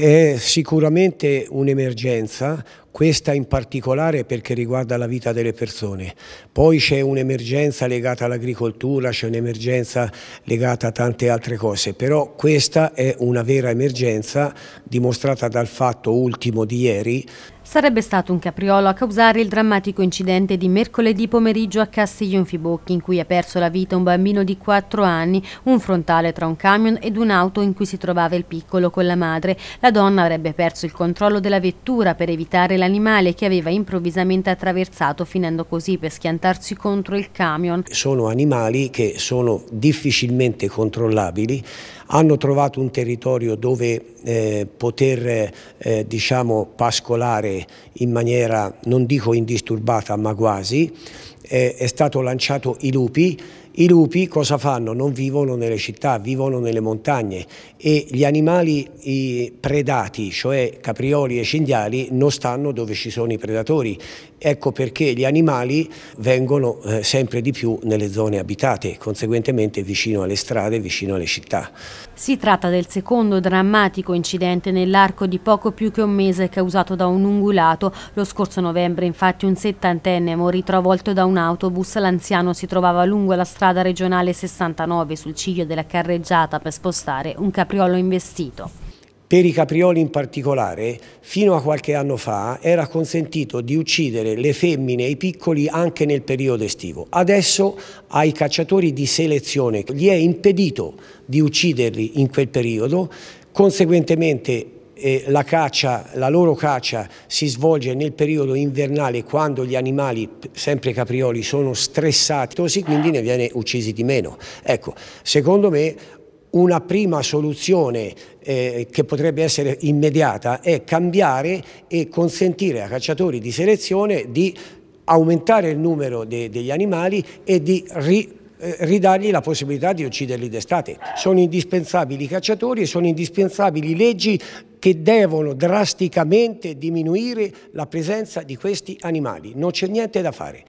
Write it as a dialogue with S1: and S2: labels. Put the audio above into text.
S1: È sicuramente un'emergenza questa in particolare perché riguarda la vita delle persone. Poi c'è un'emergenza legata all'agricoltura, c'è un'emergenza legata a tante altre cose, però questa è una vera emergenza dimostrata dal fatto ultimo di ieri
S2: Sarebbe stato un capriolo a causare il drammatico incidente di mercoledì pomeriggio a Castiglion Fibocchi in cui ha perso la vita un bambino di 4 anni, un frontale tra un camion ed un'auto in cui si trovava il piccolo con la madre. La donna avrebbe perso il controllo della vettura per evitare la l'animale che aveva improvvisamente attraversato finendo così per schiantarsi contro il camion.
S1: Sono animali che sono difficilmente controllabili, hanno trovato un territorio dove eh, poter eh, diciamo, pascolare in maniera non dico indisturbata ma quasi, eh, è stato lanciato i lupi i lupi cosa fanno? Non vivono nelle città, vivono nelle montagne e gli animali predati, cioè caprioli e cinghiali, non stanno dove ci sono i predatori. Ecco perché gli animali vengono eh, sempre di più nelle zone abitate, conseguentemente vicino alle strade, vicino alle città.
S2: Si tratta del secondo drammatico incidente nell'arco di poco più che un mese causato da un ungulato. Lo scorso novembre infatti un settantenne morì travolto da un autobus, l'anziano si trovava lungo la strada strada regionale 69 sul ciglio della carreggiata per spostare un capriolo investito.
S1: Per i caprioli in particolare, fino a qualche anno fa era consentito di uccidere le femmine e i piccoli anche nel periodo estivo. Adesso ai cacciatori di selezione gli è impedito di ucciderli in quel periodo, conseguentemente la, caccia, la loro caccia si svolge nel periodo invernale quando gli animali, sempre caprioli, sono stressati, quindi ne viene uccisi di meno. Ecco, secondo me una prima soluzione eh, che potrebbe essere immediata è cambiare e consentire ai cacciatori di selezione di aumentare il numero de degli animali e di ri eh, ridargli la possibilità di ucciderli d'estate. Sono indispensabili i cacciatori e sono indispensabili leggi che devono drasticamente diminuire la presenza di questi animali. Non c'è niente da fare.